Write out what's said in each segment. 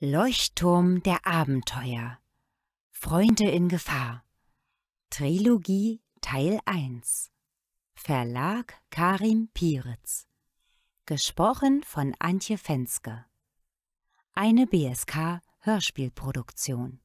Leuchtturm der Abenteuer Freunde in Gefahr Trilogie Teil 1 Verlag Karim Piritz Gesprochen von Antje Fenske Eine BSK Hörspielproduktion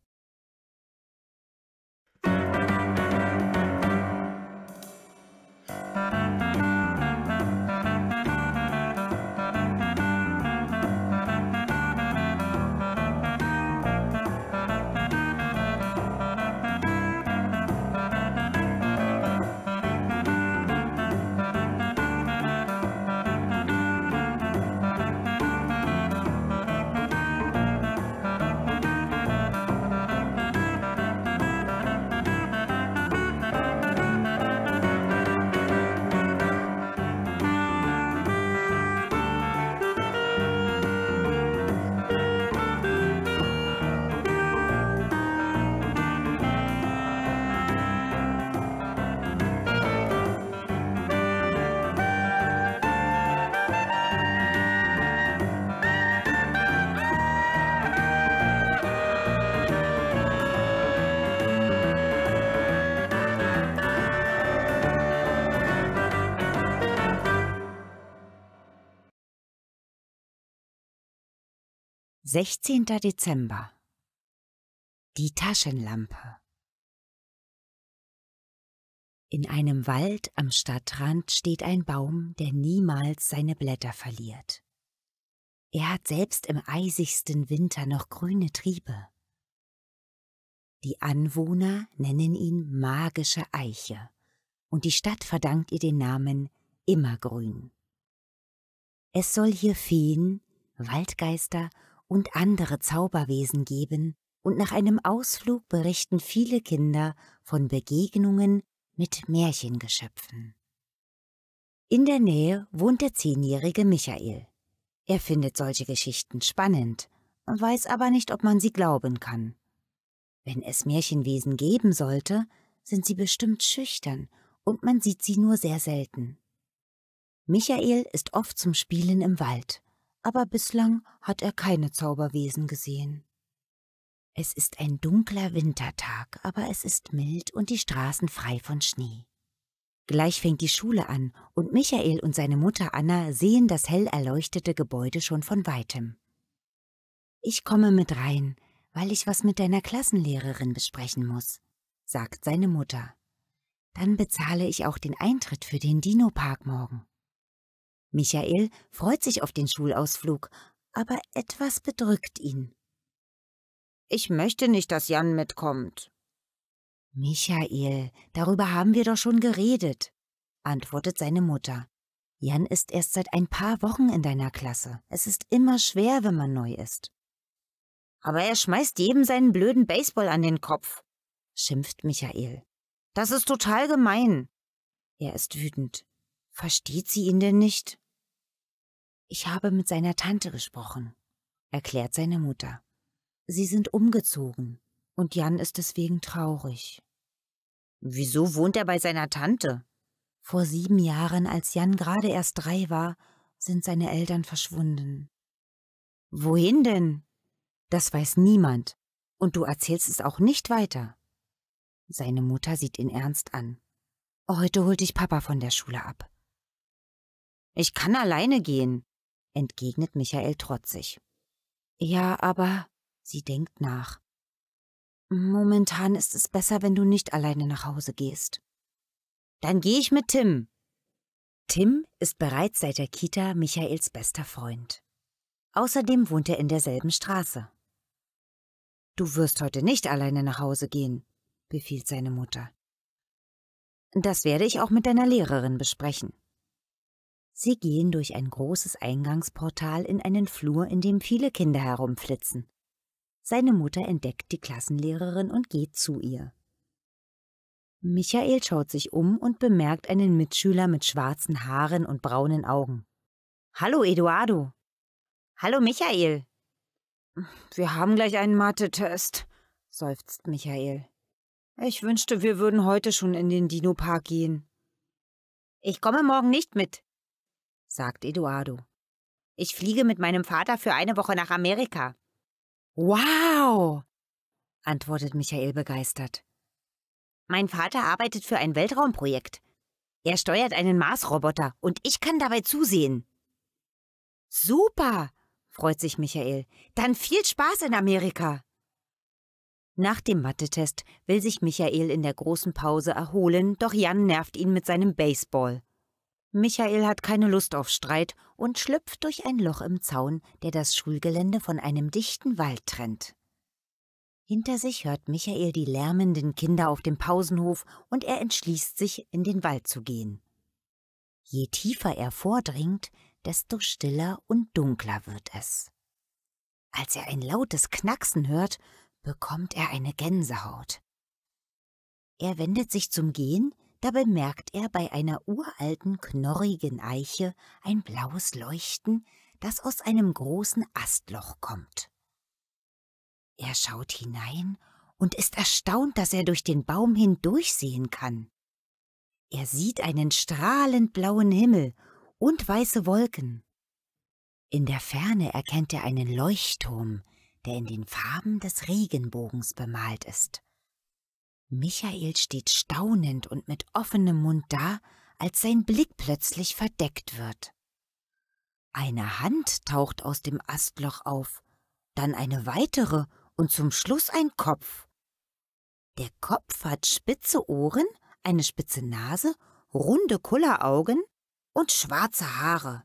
16. Dezember Die Taschenlampe In einem Wald am Stadtrand steht ein Baum, der niemals seine Blätter verliert. Er hat selbst im eisigsten Winter noch grüne Triebe. Die Anwohner nennen ihn magische Eiche, und die Stadt verdankt ihr den Namen Immergrün. Es soll hier Feen, Waldgeister und und andere Zauberwesen geben, und nach einem Ausflug berichten viele Kinder von Begegnungen mit Märchengeschöpfen. In der Nähe wohnt der zehnjährige Michael. Er findet solche Geschichten spannend, weiß aber nicht, ob man sie glauben kann. Wenn es Märchenwesen geben sollte, sind sie bestimmt schüchtern und man sieht sie nur sehr selten. Michael ist oft zum Spielen im Wald aber bislang hat er keine Zauberwesen gesehen. Es ist ein dunkler Wintertag, aber es ist mild und die Straßen frei von Schnee. Gleich fängt die Schule an und Michael und seine Mutter Anna sehen das hell erleuchtete Gebäude schon von weitem. Ich komme mit rein, weil ich was mit deiner Klassenlehrerin besprechen muss, sagt seine Mutter. Dann bezahle ich auch den Eintritt für den Dino-Park morgen. Michael freut sich auf den Schulausflug, aber etwas bedrückt ihn. Ich möchte nicht, dass Jan mitkommt. Michael, darüber haben wir doch schon geredet, antwortet seine Mutter. Jan ist erst seit ein paar Wochen in deiner Klasse. Es ist immer schwer, wenn man neu ist. Aber er schmeißt jedem seinen blöden Baseball an den Kopf, schimpft Michael. Das ist total gemein. Er ist wütend. Versteht sie ihn denn nicht? Ich habe mit seiner Tante gesprochen, erklärt seine Mutter. Sie sind umgezogen und Jan ist deswegen traurig. Wieso wohnt er bei seiner Tante? Vor sieben Jahren, als Jan gerade erst drei war, sind seine Eltern verschwunden. Wohin denn? Das weiß niemand. Und du erzählst es auch nicht weiter. Seine Mutter sieht ihn ernst an. Heute holt dich Papa von der Schule ab. Ich kann alleine gehen entgegnet Michael trotzig. Ja, aber sie denkt nach. Momentan ist es besser, wenn du nicht alleine nach Hause gehst. Dann gehe ich mit Tim. Tim ist bereits seit der Kita Michaels bester Freund. Außerdem wohnt er in derselben Straße. Du wirst heute nicht alleine nach Hause gehen, befiehlt seine Mutter. Das werde ich auch mit deiner Lehrerin besprechen. Sie gehen durch ein großes Eingangsportal in einen Flur, in dem viele Kinder herumflitzen. Seine Mutter entdeckt die Klassenlehrerin und geht zu ihr. Michael schaut sich um und bemerkt einen Mitschüler mit schwarzen Haaren und braunen Augen. Hallo, Eduardo. Hallo, Michael. Wir haben gleich einen Mathe-Test, seufzt Michael. Ich wünschte, wir würden heute schon in den Dino-Park gehen. Ich komme morgen nicht mit, sagt Eduardo. Ich fliege mit meinem Vater für eine Woche nach Amerika. Wow! antwortet Michael begeistert. Mein Vater arbeitet für ein Weltraumprojekt. Er steuert einen Marsroboter und ich kann dabei zusehen. Super! freut sich Michael. Dann viel Spaß in Amerika! Nach dem Mathetest will sich Michael in der großen Pause erholen, doch Jan nervt ihn mit seinem Baseball. Michael hat keine Lust auf Streit und schlüpft durch ein Loch im Zaun, der das Schulgelände von einem dichten Wald trennt. Hinter sich hört Michael die lärmenden Kinder auf dem Pausenhof und er entschließt sich, in den Wald zu gehen. Je tiefer er vordringt, desto stiller und dunkler wird es. Als er ein lautes Knacksen hört, bekommt er eine Gänsehaut. Er wendet sich zum Gehen, da bemerkt er bei einer uralten, knorrigen Eiche ein blaues Leuchten, das aus einem großen Astloch kommt. Er schaut hinein und ist erstaunt, dass er durch den Baum hindurchsehen kann. Er sieht einen strahlend blauen Himmel und weiße Wolken. In der Ferne erkennt er einen Leuchtturm, der in den Farben des Regenbogens bemalt ist. Michael steht staunend und mit offenem Mund da, als sein Blick plötzlich verdeckt wird. Eine Hand taucht aus dem Astloch auf, dann eine weitere und zum Schluss ein Kopf. Der Kopf hat spitze Ohren, eine spitze Nase, runde Kulleraugen und schwarze Haare.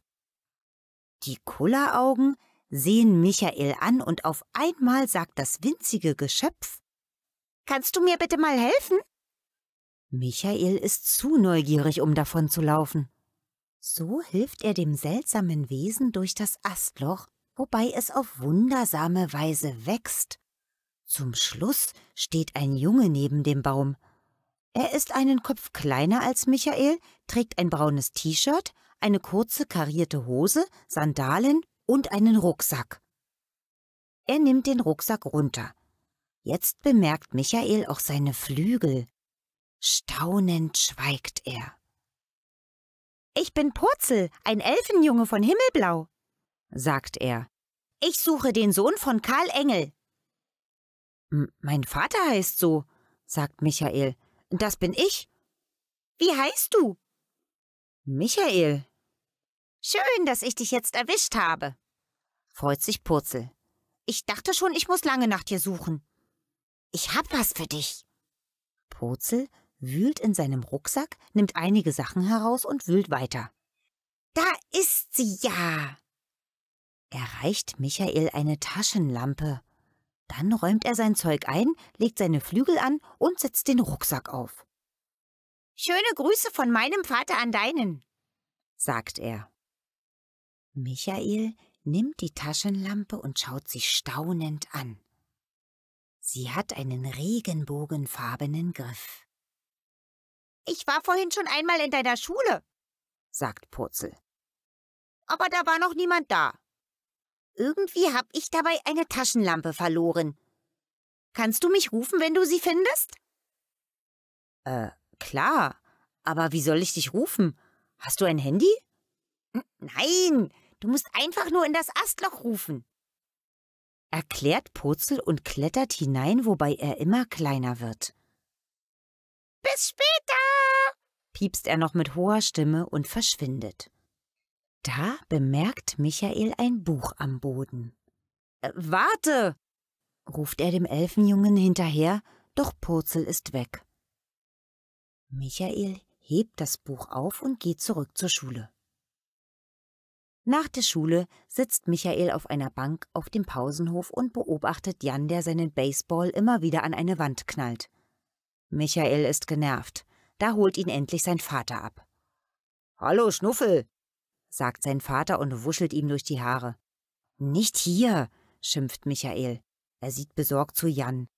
Die Kulleraugen sehen Michael an und auf einmal sagt das winzige Geschöpf Kannst du mir bitte mal helfen? Michael ist zu neugierig, um davon zu laufen. So hilft er dem seltsamen Wesen durch das Astloch, wobei es auf wundersame Weise wächst. Zum Schluss steht ein Junge neben dem Baum. Er ist einen Kopf kleiner als Michael, trägt ein braunes T-Shirt, eine kurze karierte Hose, Sandalen und einen Rucksack. Er nimmt den Rucksack runter, Jetzt bemerkt Michael auch seine Flügel. Staunend schweigt er. Ich bin Purzel, ein Elfenjunge von Himmelblau, sagt er. Ich suche den Sohn von Karl Engel. M mein Vater heißt so, sagt Michael. Das bin ich. Wie heißt du? Michael. Schön, dass ich dich jetzt erwischt habe, freut sich Purzel. Ich dachte schon, ich muss lange nach dir suchen. Ich hab was für dich. Purzel wühlt in seinem Rucksack, nimmt einige Sachen heraus und wühlt weiter. Da ist sie ja! Er reicht Michael eine Taschenlampe. Dann räumt er sein Zeug ein, legt seine Flügel an und setzt den Rucksack auf. Schöne Grüße von meinem Vater an deinen, sagt er. Michael nimmt die Taschenlampe und schaut sie staunend an. Sie hat einen regenbogenfarbenen Griff. Ich war vorhin schon einmal in deiner Schule, sagt Purzel. Aber da war noch niemand da. Irgendwie hab ich dabei eine Taschenlampe verloren. Kannst du mich rufen, wenn du sie findest? Äh, klar. Aber wie soll ich dich rufen? Hast du ein Handy? Nein, du musst einfach nur in das Astloch rufen erklärt Purzel und klettert hinein, wobei er immer kleiner wird. Bis später! piepst er noch mit hoher Stimme und verschwindet. Da bemerkt Michael ein Buch am Boden. Äh, warte! ruft er dem Elfenjungen hinterher, doch Purzel ist weg. Michael hebt das Buch auf und geht zurück zur Schule. Nach der Schule sitzt Michael auf einer Bank auf dem Pausenhof und beobachtet Jan, der seinen Baseball immer wieder an eine Wand knallt. Michael ist genervt. Da holt ihn endlich sein Vater ab. Hallo, Schnuffel, sagt sein Vater und wuschelt ihm durch die Haare. Nicht hier, schimpft Michael. Er sieht besorgt zu Jan.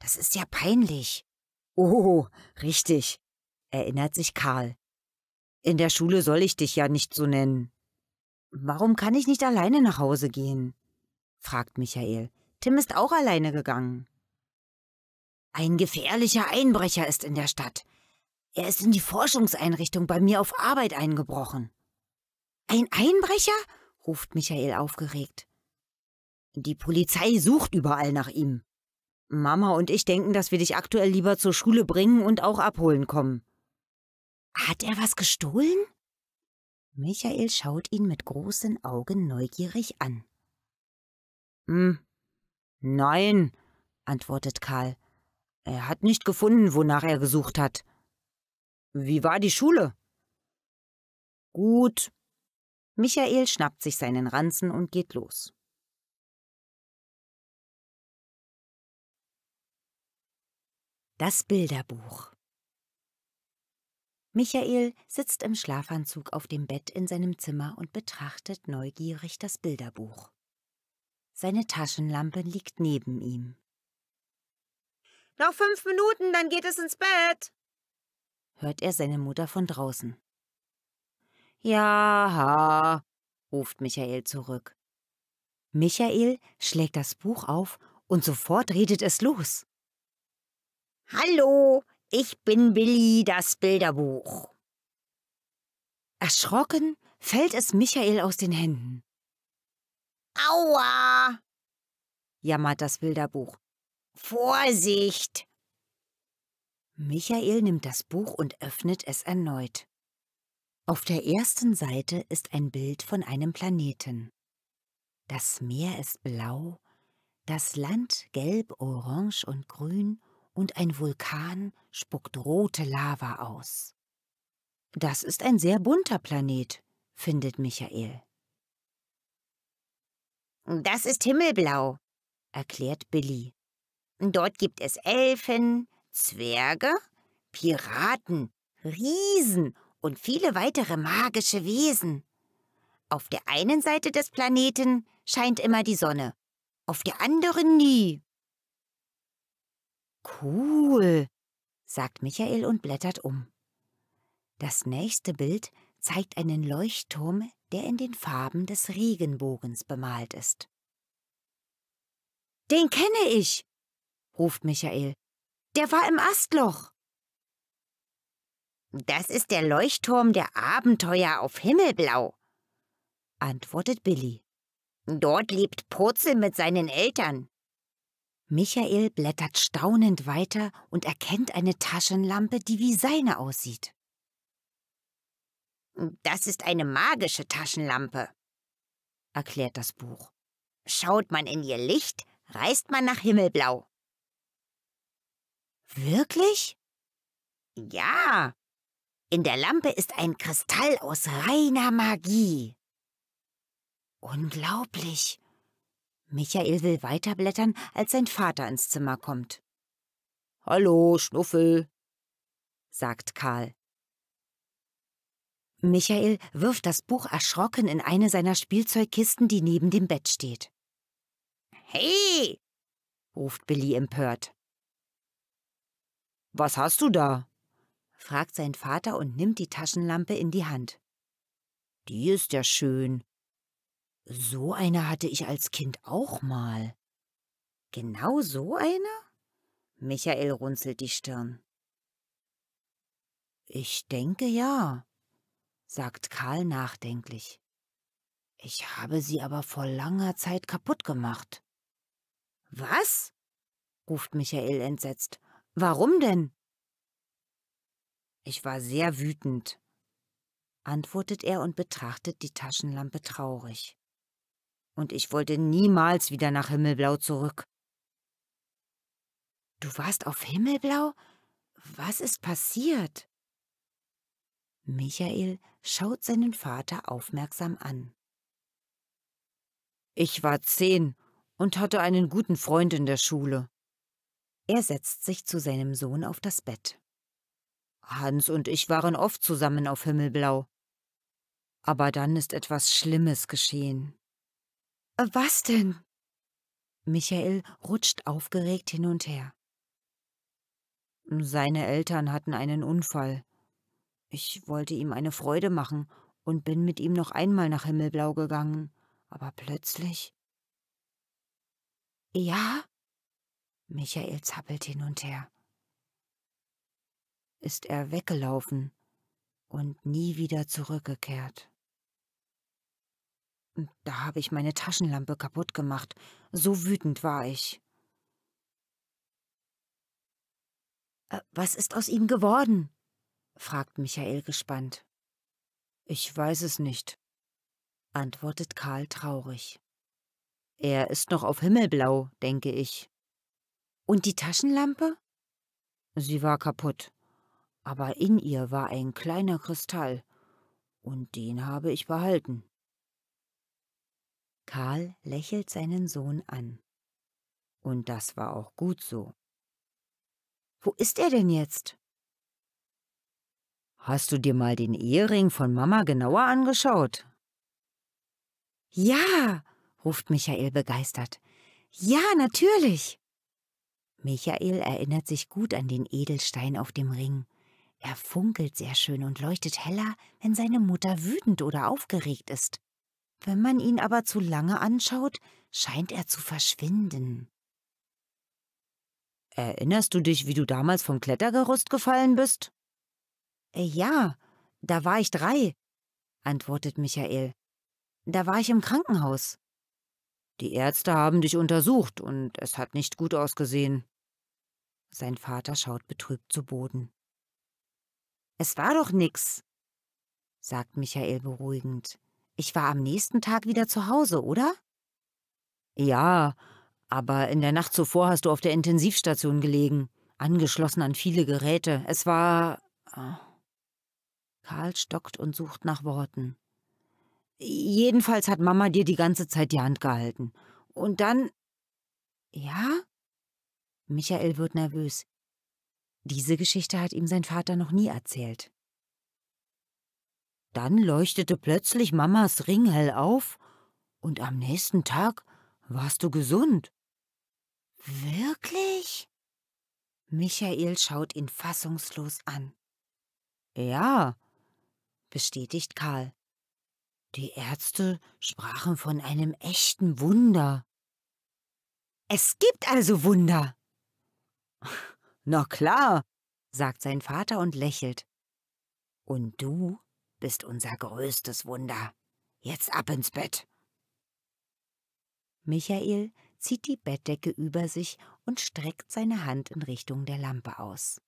Das ist ja peinlich. Oh, richtig, erinnert sich Karl. In der Schule soll ich dich ja nicht so nennen, Warum kann ich nicht alleine nach Hause gehen? fragt Michael. Tim ist auch alleine gegangen. Ein gefährlicher Einbrecher ist in der Stadt. Er ist in die Forschungseinrichtung bei mir auf Arbeit eingebrochen. Ein Einbrecher? ruft Michael aufgeregt. Die Polizei sucht überall nach ihm. Mama und ich denken, dass wir dich aktuell lieber zur Schule bringen und auch abholen kommen. Hat er was gestohlen? Michael schaut ihn mit großen Augen neugierig an. Hm, nein, antwortet Karl. Er hat nicht gefunden, wonach er gesucht hat. Wie war die Schule? Gut. Michael schnappt sich seinen Ranzen und geht los. Das Bilderbuch Michael sitzt im Schlafanzug auf dem Bett in seinem Zimmer und betrachtet neugierig das Bilderbuch. Seine Taschenlampe liegt neben ihm. Noch fünf Minuten, dann geht es ins Bett, hört er seine Mutter von draußen. Ja, ha, ruft Michael zurück. Michael schlägt das Buch auf und sofort redet es los. Hallo, ich bin Billy, das Bilderbuch. Erschrocken fällt es Michael aus den Händen. Aua! jammert das Bilderbuch. Vorsicht! Michael nimmt das Buch und öffnet es erneut. Auf der ersten Seite ist ein Bild von einem Planeten. Das Meer ist blau, das Land gelb, orange und grün und ein Vulkan spuckt rote Lava aus. Das ist ein sehr bunter Planet, findet Michael. Das ist Himmelblau, erklärt Billy. Dort gibt es Elfen, Zwerge, Piraten, Riesen und viele weitere magische Wesen. Auf der einen Seite des Planeten scheint immer die Sonne, auf der anderen nie. Cool, sagt Michael und blättert um. Das nächste Bild zeigt einen Leuchtturm, der in den Farben des Regenbogens bemalt ist. Den kenne ich, ruft Michael. Der war im Astloch. Das ist der Leuchtturm der Abenteuer auf Himmelblau, antwortet Billy. Dort lebt Purzel mit seinen Eltern. Michael blättert staunend weiter und erkennt eine Taschenlampe, die wie seine aussieht. Das ist eine magische Taschenlampe, erklärt das Buch. Schaut man in ihr Licht, reist man nach Himmelblau. Wirklich? Ja. In der Lampe ist ein Kristall aus reiner Magie. Unglaublich. Michael will weiterblättern, als sein Vater ins Zimmer kommt. Hallo, Schnuffel, sagt Karl. Michael wirft das Buch erschrocken in eine seiner Spielzeugkisten, die neben dem Bett steht. Hey! ruft Billy empört. Was hast du da? fragt sein Vater und nimmt die Taschenlampe in die Hand. Die ist ja schön, so eine hatte ich als Kind auch mal. Genau so eine? Michael runzelt die Stirn. Ich denke ja, sagt Karl nachdenklich. Ich habe sie aber vor langer Zeit kaputt gemacht. Was? ruft Michael entsetzt. Warum denn? Ich war sehr wütend, antwortet er und betrachtet die Taschenlampe traurig und ich wollte niemals wieder nach Himmelblau zurück. Du warst auf Himmelblau? Was ist passiert? Michael schaut seinen Vater aufmerksam an. Ich war zehn und hatte einen guten Freund in der Schule. Er setzt sich zu seinem Sohn auf das Bett. Hans und ich waren oft zusammen auf Himmelblau. Aber dann ist etwas Schlimmes geschehen. Äh, was denn? Michael rutscht aufgeregt hin und her. Seine Eltern hatten einen Unfall. Ich wollte ihm eine Freude machen und bin mit ihm noch einmal nach Himmelblau gegangen, aber plötzlich. Ja? Michael zappelt hin und her. Ist er weggelaufen und nie wieder zurückgekehrt. Da habe ich meine Taschenlampe kaputt gemacht. So wütend war ich. Äh, was ist aus ihm geworden? fragt Michael gespannt. Ich weiß es nicht, antwortet Karl traurig. Er ist noch auf Himmelblau, denke ich. Und die Taschenlampe? Sie war kaputt, aber in ihr war ein kleiner Kristall, und den habe ich behalten. Karl lächelt seinen Sohn an. Und das war auch gut so. Wo ist er denn jetzt? Hast du dir mal den Ehering von Mama genauer angeschaut? Ja, ruft Michael begeistert. Ja, natürlich. Michael erinnert sich gut an den Edelstein auf dem Ring. Er funkelt sehr schön und leuchtet heller, wenn seine Mutter wütend oder aufgeregt ist. Wenn man ihn aber zu lange anschaut, scheint er zu verschwinden. Erinnerst du dich, wie du damals vom Klettergerüst gefallen bist? Äh, ja, da war ich drei, antwortet Michael. Da war ich im Krankenhaus. Die Ärzte haben dich untersucht und es hat nicht gut ausgesehen. Sein Vater schaut betrübt zu Boden. Es war doch nix, sagt Michael beruhigend. Ich war am nächsten Tag wieder zu Hause, oder? Ja, aber in der Nacht zuvor hast du auf der Intensivstation gelegen, angeschlossen an viele Geräte. Es war. Ah. Karl stockt und sucht nach Worten. Jedenfalls hat Mama dir die ganze Zeit die Hand gehalten. Und dann. Ja? Michael wird nervös. Diese Geschichte hat ihm sein Vater noch nie erzählt. Dann leuchtete plötzlich Mamas Ring hell auf, und am nächsten Tag warst du gesund. Wirklich? Michael schaut ihn fassungslos an. Ja, bestätigt Karl. Die Ärzte sprachen von einem echten Wunder. Es gibt also Wunder. Na klar, sagt sein Vater und lächelt. Und du bist unser größtes Wunder. Jetzt ab ins Bett. Michael zieht die Bettdecke über sich und streckt seine Hand in Richtung der Lampe aus.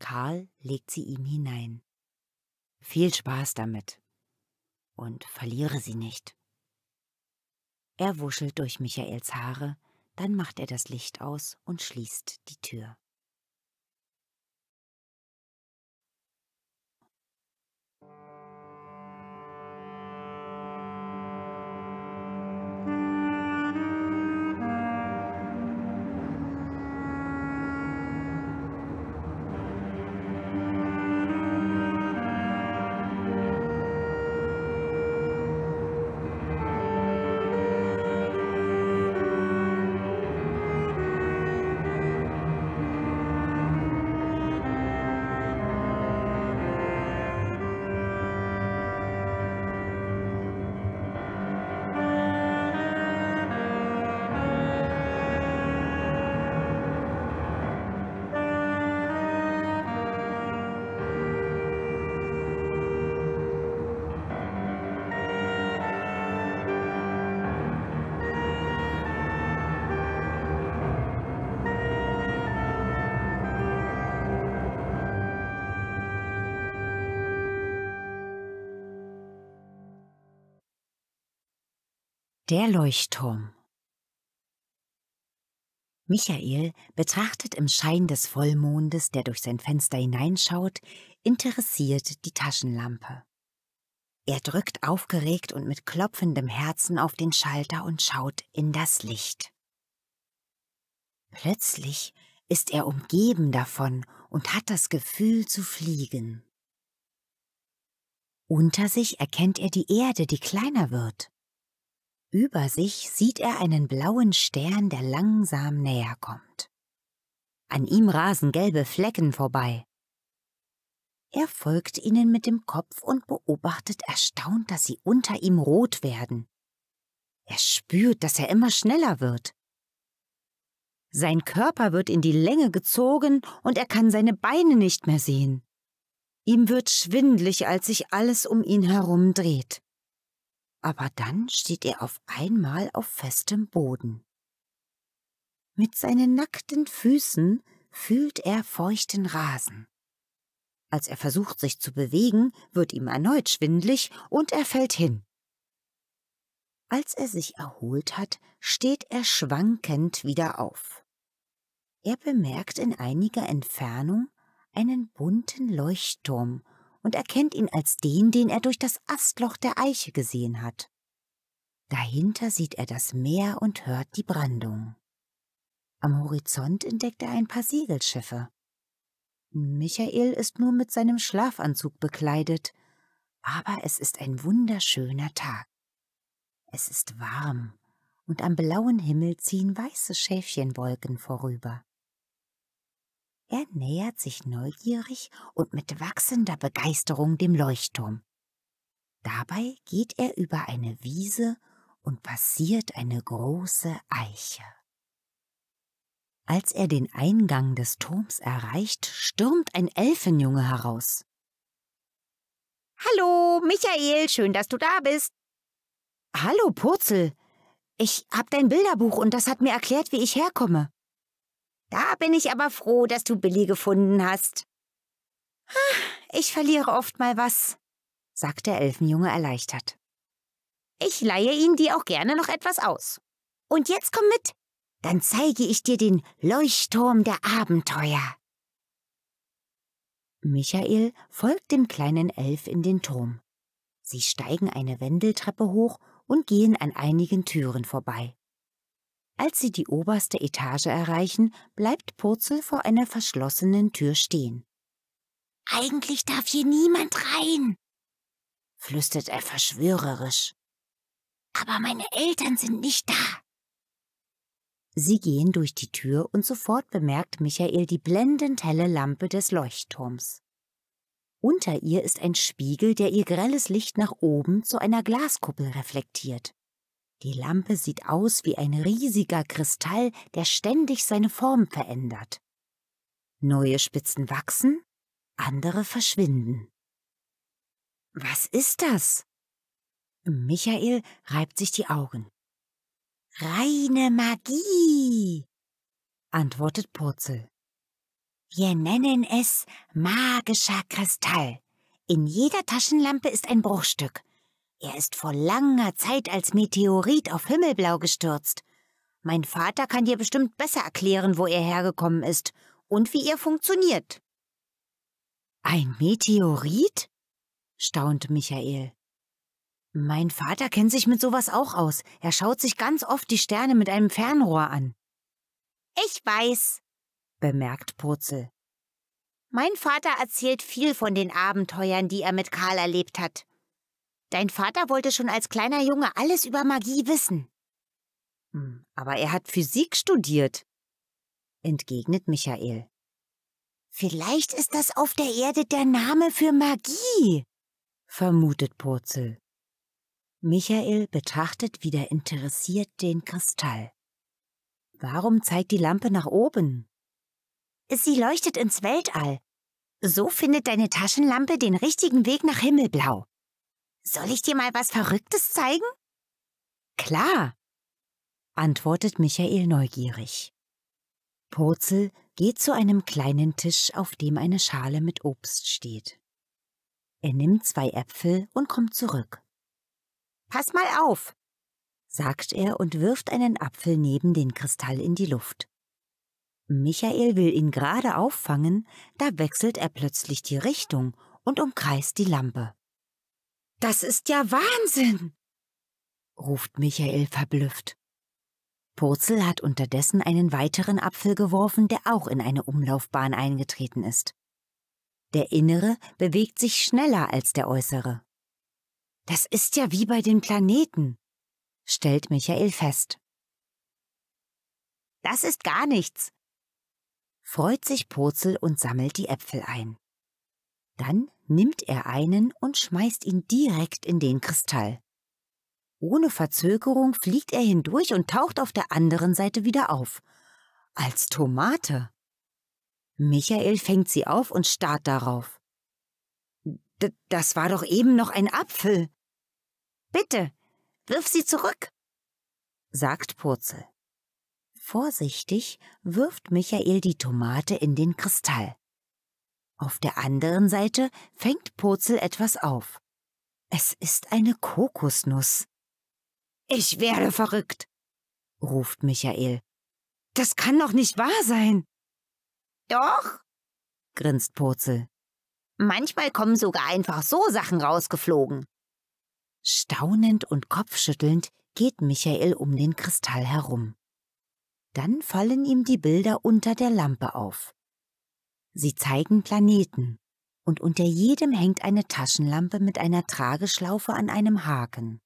Karl legt sie ihm hinein. Viel Spaß damit. Und verliere sie nicht. Er wuschelt durch Michaels Haare, dann macht er das Licht aus und schließt die Tür. Der Leuchtturm Michael betrachtet im Schein des Vollmondes, der durch sein Fenster hineinschaut, interessiert die Taschenlampe. Er drückt aufgeregt und mit klopfendem Herzen auf den Schalter und schaut in das Licht. Plötzlich ist er umgeben davon und hat das Gefühl zu fliegen. Unter sich erkennt er die Erde, die kleiner wird. Über sich sieht er einen blauen Stern, der langsam näher kommt. An ihm rasen gelbe Flecken vorbei. Er folgt ihnen mit dem Kopf und beobachtet erstaunt, dass sie unter ihm rot werden. Er spürt, dass er immer schneller wird. Sein Körper wird in die Länge gezogen und er kann seine Beine nicht mehr sehen. Ihm wird schwindlig, als sich alles um ihn herum dreht aber dann steht er auf einmal auf festem Boden. Mit seinen nackten Füßen fühlt er feuchten Rasen. Als er versucht, sich zu bewegen, wird ihm erneut schwindlig und er fällt hin. Als er sich erholt hat, steht er schwankend wieder auf. Er bemerkt in einiger Entfernung einen bunten Leuchtturm und erkennt ihn als den, den er durch das Astloch der Eiche gesehen hat. Dahinter sieht er das Meer und hört die Brandung. Am Horizont entdeckt er ein paar Segelschiffe. Michael ist nur mit seinem Schlafanzug bekleidet, aber es ist ein wunderschöner Tag. Es ist warm, und am blauen Himmel ziehen weiße Schäfchenwolken vorüber. Er nähert sich neugierig und mit wachsender Begeisterung dem Leuchtturm. Dabei geht er über eine Wiese und passiert eine große Eiche. Als er den Eingang des Turms erreicht, stürmt ein Elfenjunge heraus. Hallo, Michael, schön, dass du da bist. Hallo, Purzel. Ich hab dein Bilderbuch und das hat mir erklärt, wie ich herkomme. Da bin ich aber froh, dass du Billy gefunden hast. Ah, ich verliere oft mal was, sagt der Elfenjunge erleichtert. Ich leihe ihn dir auch gerne noch etwas aus. Und jetzt komm mit, dann zeige ich dir den Leuchtturm der Abenteuer. Michael folgt dem kleinen Elf in den Turm. Sie steigen eine Wendeltreppe hoch und gehen an einigen Türen vorbei. Als sie die oberste Etage erreichen, bleibt Purzel vor einer verschlossenen Tür stehen. Eigentlich darf hier niemand rein, flüstert er verschwörerisch. Aber meine Eltern sind nicht da. Sie gehen durch die Tür und sofort bemerkt Michael die blendend helle Lampe des Leuchtturms. Unter ihr ist ein Spiegel, der ihr grelles Licht nach oben zu einer Glaskuppel reflektiert. Die Lampe sieht aus wie ein riesiger Kristall, der ständig seine Form verändert. Neue Spitzen wachsen, andere verschwinden. Was ist das? Michael reibt sich die Augen. Reine Magie, antwortet Purzel. Wir nennen es magischer Kristall. In jeder Taschenlampe ist ein Bruchstück. Er ist vor langer Zeit als Meteorit auf Himmelblau gestürzt. Mein Vater kann dir bestimmt besser erklären, wo er hergekommen ist und wie er funktioniert. Ein Meteorit? staunte Michael. Mein Vater kennt sich mit sowas auch aus. Er schaut sich ganz oft die Sterne mit einem Fernrohr an. Ich weiß, bemerkt Purzel. Mein Vater erzählt viel von den Abenteuern, die er mit Karl erlebt hat. Dein Vater wollte schon als kleiner Junge alles über Magie wissen. Hm, aber er hat Physik studiert, entgegnet Michael. Vielleicht ist das auf der Erde der Name für Magie, vermutet Purzel. Michael betrachtet wieder interessiert den Kristall. Warum zeigt die Lampe nach oben? Sie leuchtet ins Weltall. So findet deine Taschenlampe den richtigen Weg nach Himmelblau. Soll ich dir mal was Verrücktes zeigen? Klar, antwortet Michael neugierig. Purzel geht zu einem kleinen Tisch, auf dem eine Schale mit Obst steht. Er nimmt zwei Äpfel und kommt zurück. Pass mal auf, sagt er und wirft einen Apfel neben den Kristall in die Luft. Michael will ihn gerade auffangen, da wechselt er plötzlich die Richtung und umkreist die Lampe. Das ist ja Wahnsinn! ruft Michael verblüfft. Purzel hat unterdessen einen weiteren Apfel geworfen, der auch in eine Umlaufbahn eingetreten ist. Der innere bewegt sich schneller als der äußere. Das ist ja wie bei den Planeten, stellt Michael fest. Das ist gar nichts, freut sich Purzel und sammelt die Äpfel ein. Dann nimmt er einen und schmeißt ihn direkt in den Kristall. Ohne Verzögerung fliegt er hindurch und taucht auf der anderen Seite wieder auf. Als Tomate. Michael fängt sie auf und starrt darauf. D das war doch eben noch ein Apfel. Bitte, wirf sie zurück, sagt Purzel. Vorsichtig wirft Michael die Tomate in den Kristall. Auf der anderen Seite fängt Purzel etwas auf. Es ist eine Kokosnuss. Ich werde verrückt, ruft Michael. Das kann doch nicht wahr sein. Doch, grinst Purzel. Manchmal kommen sogar einfach so Sachen rausgeflogen. Staunend und kopfschüttelnd geht Michael um den Kristall herum. Dann fallen ihm die Bilder unter der Lampe auf. Sie zeigen Planeten. Und unter jedem hängt eine Taschenlampe mit einer Trageschlaufe an einem Haken.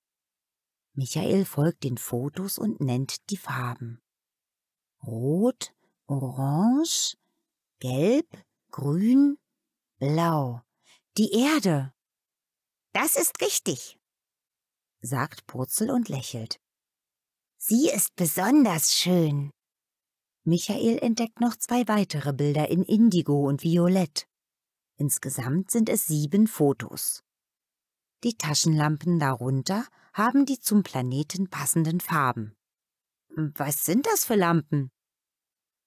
Michael folgt den Fotos und nennt die Farben. Rot, Orange, Gelb, Grün, Blau. Die Erde. Das ist richtig, sagt Purzel und lächelt. Sie ist besonders schön. Michael entdeckt noch zwei weitere Bilder in Indigo und Violett. Insgesamt sind es sieben Fotos. Die Taschenlampen darunter haben die zum Planeten passenden Farben. Was sind das für Lampen?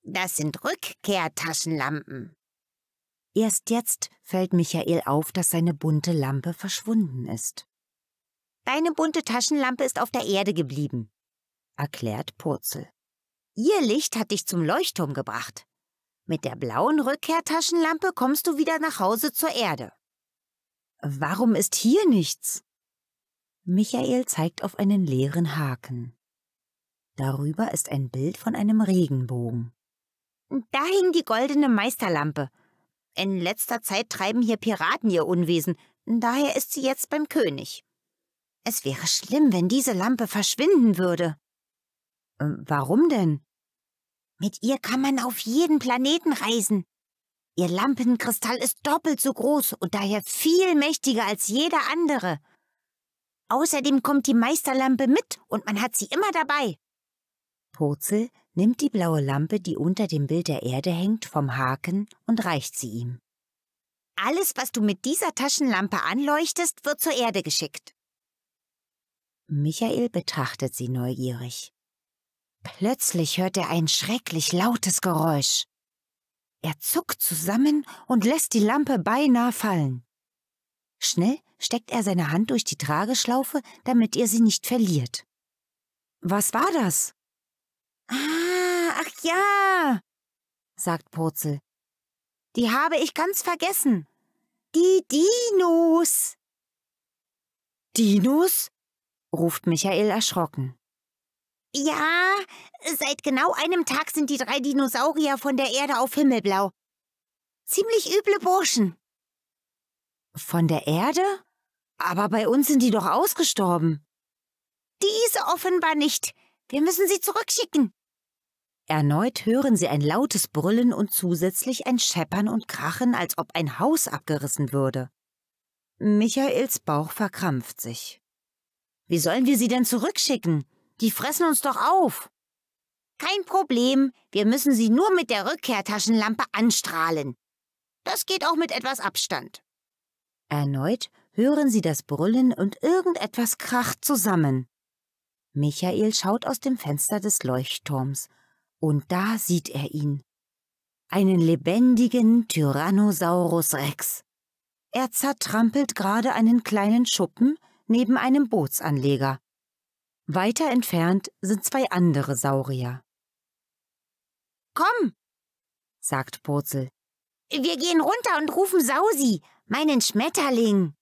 Das sind Rückkehrtaschenlampen. Erst jetzt fällt Michael auf, dass seine bunte Lampe verschwunden ist. Deine bunte Taschenlampe ist auf der Erde geblieben, erklärt Purzel. Ihr Licht hat dich zum Leuchtturm gebracht. Mit der blauen Rückkehrtaschenlampe kommst du wieder nach Hause zur Erde. Warum ist hier nichts? Michael zeigt auf einen leeren Haken. Darüber ist ein Bild von einem Regenbogen. Da hing die goldene Meisterlampe. In letzter Zeit treiben hier Piraten ihr Unwesen, daher ist sie jetzt beim König. Es wäre schlimm, wenn diese Lampe verschwinden würde. Äh, warum denn? Mit ihr kann man auf jeden Planeten reisen. Ihr Lampenkristall ist doppelt so groß und daher viel mächtiger als jeder andere. Außerdem kommt die Meisterlampe mit und man hat sie immer dabei. Purzel nimmt die blaue Lampe, die unter dem Bild der Erde hängt, vom Haken und reicht sie ihm. Alles, was du mit dieser Taschenlampe anleuchtest, wird zur Erde geschickt. Michael betrachtet sie neugierig. Plötzlich hört er ein schrecklich lautes Geräusch. Er zuckt zusammen und lässt die Lampe beinahe fallen. Schnell steckt er seine Hand durch die Trageschlaufe, damit er sie nicht verliert. Was war das? Ah, ach ja, sagt Purzel. Die habe ich ganz vergessen. Die Dinos. Dinos? ruft Michael erschrocken. Ja, seit genau einem Tag sind die drei Dinosaurier von der Erde auf Himmelblau. Ziemlich üble Burschen. Von der Erde? Aber bei uns sind die doch ausgestorben. Dies offenbar nicht. Wir müssen sie zurückschicken. Erneut hören sie ein lautes Brüllen und zusätzlich ein Scheppern und Krachen, als ob ein Haus abgerissen würde. Michaels Bauch verkrampft sich. Wie sollen wir sie denn zurückschicken? Die fressen uns doch auf. Kein Problem, wir müssen sie nur mit der Rückkehrtaschenlampe anstrahlen. Das geht auch mit etwas Abstand. Erneut hören sie das Brüllen und irgendetwas kracht zusammen. Michael schaut aus dem Fenster des Leuchtturms, und da sieht er ihn. Einen lebendigen Tyrannosaurus Rex. Er zertrampelt gerade einen kleinen Schuppen neben einem Bootsanleger. Weiter entfernt sind zwei andere Saurier. Komm, sagt Purzel. Wir gehen runter und rufen Sausi, meinen Schmetterling.